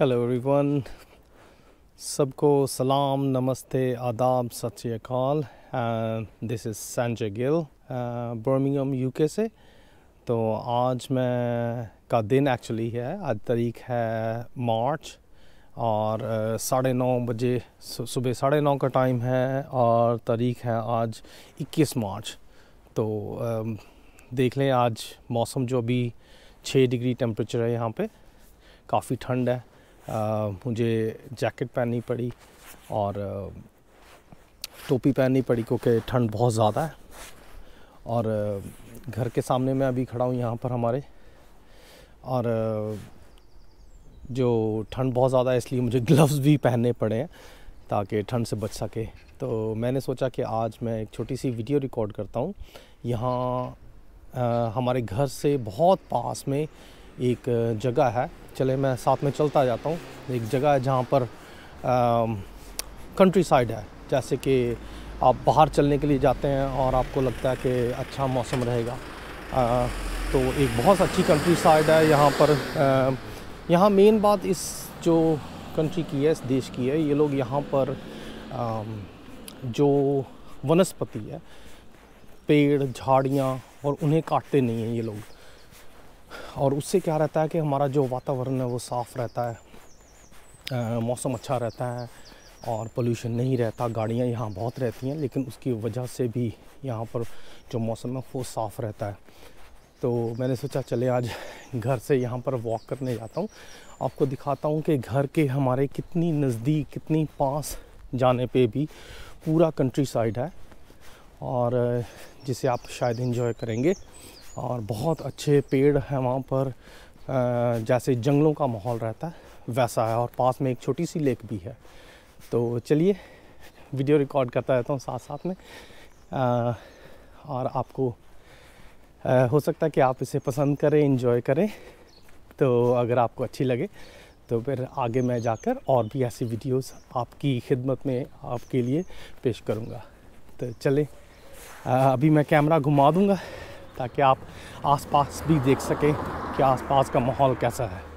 hello everyone सबको सलाम नमस्ते आदाब सत श्रीकाल this is Sanjay Gill Birmingham UK से तो आज मैं का दिन एक्चुअली है आज तारीख है मार्च और uh, साढ़े नौ बजे सुबह साढ़े नौ का टाइम है और तारीख है आज 21 मार्च तो um, देख लें आज मौसम जो अभी छः डिग्री टेम्परेचर है यहाँ पे काफ़ी ठंड है मुझे जैकेट पहननी पड़ी और टोपी पहननी पड़ी क्योंकि ठंड बहुत ज़्यादा है और घर के सामने मैं अभी खड़ा हूँ यहाँ पर हमारे और जो ठंड बहुत ज़्यादा है इसलिए मुझे ग्लव्स भी पहनने पड़े हैं ताकि ठंड से बच सके तो मैंने सोचा कि आज मैं एक छोटी सी वीडियो रिकॉर्ड करता हूँ यहाँ हमारे घर से बहुत पास में एक जगह है चले मैं साथ में चलता जाता हूँ एक जगह है जहाँ पर कंट्री साइड है जैसे कि आप बाहर चलने के लिए जाते हैं और आपको लगता है कि अच्छा मौसम रहेगा आ, तो एक बहुत अच्छी कंट्री साइड है यहाँ पर यहाँ मेन बात इस जो कंट्री की है इस देश की है ये लोग यहाँ पर आ, जो वनस्पति है पेड़ झाड़ियाँ और उन्हें काटते नहीं हैं ये लोग और उससे क्या रहता है कि हमारा जो वातावरण है वो साफ़ रहता है मौसम अच्छा रहता है और पोल्यूशन नहीं रहता गाड़ियाँ यहाँ बहुत रहती हैं लेकिन उसकी वजह से भी यहाँ पर जो मौसम है वो साफ़ रहता है तो मैंने सोचा चले आज घर से यहाँ पर वॉक करने जाता हूँ आपको दिखाता हूँ कि घर के हमारे कितनी नज़दीक कितनी पास जाने पे भी पूरा कंट्री साइड है और जिसे आप शायद इन्जॉय करेंगे और बहुत अच्छे पेड़ हैं वहाँ पर जैसे जंगलों का माहौल रहता है वैसा है और पास में एक छोटी सी लेक भी है तो चलिए वीडियो रिकॉर्ड करता रहता हूँ साथ साथ में आ, और आपको आ, हो सकता है कि आप इसे पसंद करें इन्जॉय करें तो अगर आपको अच्छी लगे तो फिर आगे मैं जाकर और भी ऐसी वीडियोस आपकी खिदमत में आपके लिए पेश करूँगा तो चलें अभी मैं कैमरा घुमा दूँगा ताकि आप आसपास भी देख सकें कि आसपास का माहौल कैसा है